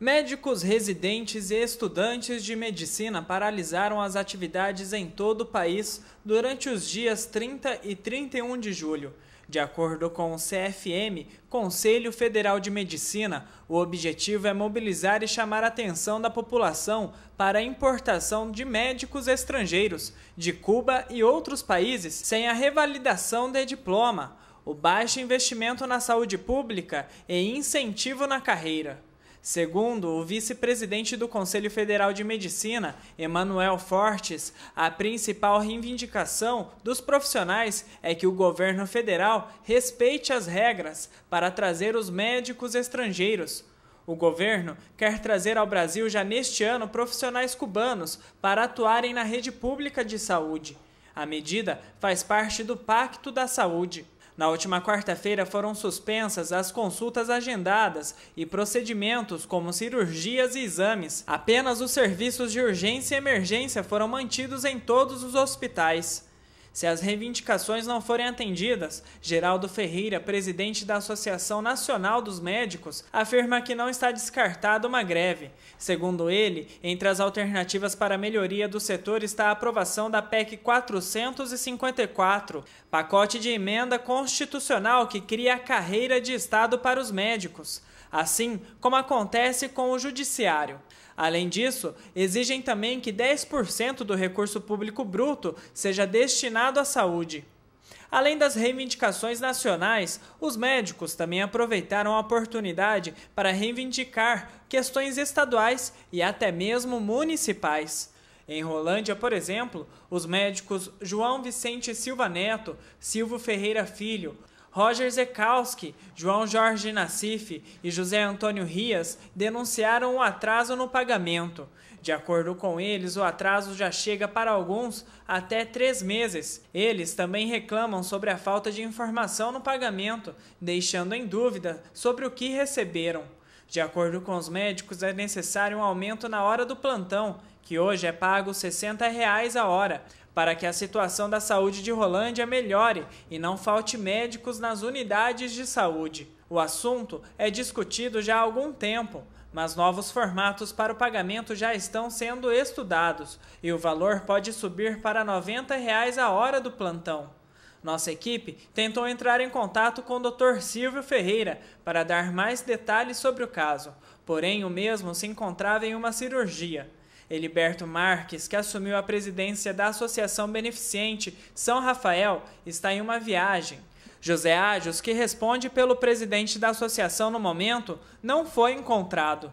Médicos residentes e estudantes de medicina paralisaram as atividades em todo o país durante os dias 30 e 31 de julho. De acordo com o CFM, Conselho Federal de Medicina, o objetivo é mobilizar e chamar a atenção da população para a importação de médicos estrangeiros de Cuba e outros países sem a revalidação de diploma, o baixo investimento na saúde pública e incentivo na carreira. Segundo o vice-presidente do Conselho Federal de Medicina, Emanuel Fortes, a principal reivindicação dos profissionais é que o governo federal respeite as regras para trazer os médicos estrangeiros. O governo quer trazer ao Brasil já neste ano profissionais cubanos para atuarem na rede pública de saúde. A medida faz parte do Pacto da Saúde. Na última quarta-feira foram suspensas as consultas agendadas e procedimentos como cirurgias e exames. Apenas os serviços de urgência e emergência foram mantidos em todos os hospitais. Se as reivindicações não forem atendidas, Geraldo Ferreira, presidente da Associação Nacional dos Médicos, afirma que não está descartada uma greve. Segundo ele, entre as alternativas para a melhoria do setor está a aprovação da PEC 454, pacote de emenda constitucional que cria a carreira de Estado para os médicos assim como acontece com o Judiciário. Além disso, exigem também que 10% do recurso público bruto seja destinado relacionado à saúde. Além das reivindicações nacionais, os médicos também aproveitaram a oportunidade para reivindicar questões estaduais e até mesmo municipais. Em Rolândia, por exemplo, os médicos João Vicente Silva Neto, Silvio Ferreira Filho, Roger Zekowski, João Jorge Nassif e José Antônio Rias denunciaram o atraso no pagamento. De acordo com eles, o atraso já chega para alguns até três meses. Eles também reclamam sobre a falta de informação no pagamento, deixando em dúvida sobre o que receberam. De acordo com os médicos, é necessário um aumento na hora do plantão, que hoje é pago R$ 60 a hora, para que a situação da saúde de Rolândia melhore e não falte médicos nas unidades de saúde. O assunto é discutido já há algum tempo, mas novos formatos para o pagamento já estão sendo estudados e o valor pode subir para R$ 90 reais a hora do plantão. Nossa equipe tentou entrar em contato com o Dr. Silvio Ferreira para dar mais detalhes sobre o caso, porém o mesmo se encontrava em uma cirurgia. Eliberto Marques, que assumiu a presidência da Associação Beneficente São Rafael, está em uma viagem. José Ágios, que responde pelo presidente da associação no momento, não foi encontrado.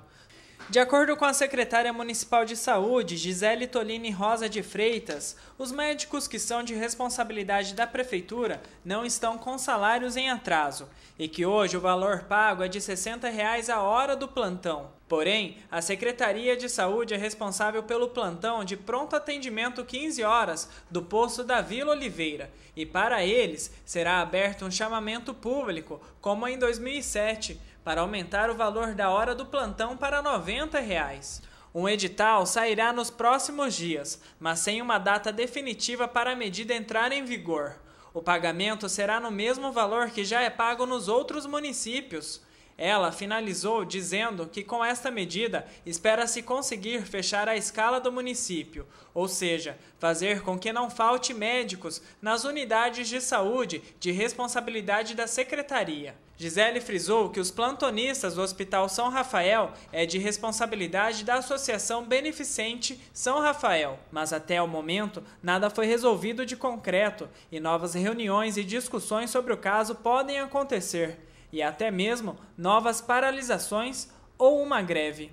De acordo com a secretária municipal de saúde, Gisele Tolini Rosa de Freitas, os médicos que são de responsabilidade da prefeitura não estão com salários em atraso e que hoje o valor pago é de R$ 60 reais a hora do plantão. Porém, a Secretaria de Saúde é responsável pelo plantão de pronto atendimento 15 horas do posto da Vila Oliveira e para eles será aberto um chamamento público, como em 2007 para aumentar o valor da hora do plantão para R$ 90. Reais. Um edital sairá nos próximos dias, mas sem uma data definitiva para a medida entrar em vigor. O pagamento será no mesmo valor que já é pago nos outros municípios. Ela finalizou dizendo que com esta medida espera-se conseguir fechar a escala do município, ou seja, fazer com que não falte médicos nas unidades de saúde de responsabilidade da secretaria. Gisele frisou que os plantonistas do Hospital São Rafael é de responsabilidade da Associação Beneficente São Rafael, mas até o momento nada foi resolvido de concreto e novas reuniões e discussões sobre o caso podem acontecer e até mesmo novas paralisações ou uma greve.